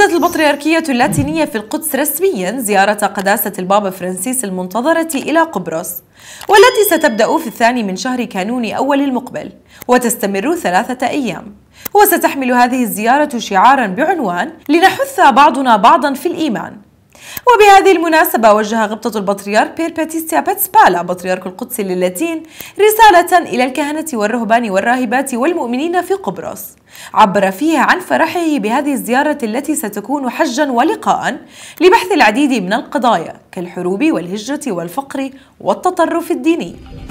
أكدت البطريركية اللاتينية في القدس رسميا زيارة قداسة البابا فرانسيس المنتظرة إلى قبرص والتي ستبدأ في الثاني من شهر كانون أول المقبل وتستمر ثلاثة أيام وستحمل هذه الزيارة شعارا بعنوان لنحث بعضنا بعضا في الإيمان وبهذه المناسبة وجه غبطة البطريرك بير باتيستيا باتسبالا بطريرك القدس اللاتين رسالة إلى الكهنة والرهبان والراهبات والمؤمنين في قبرص عبر فيها عن فرحه بهذه الزيارة التي ستكون حجا ولقاء لبحث العديد من القضايا كالحروب والهجرة والفقر والتطرف الديني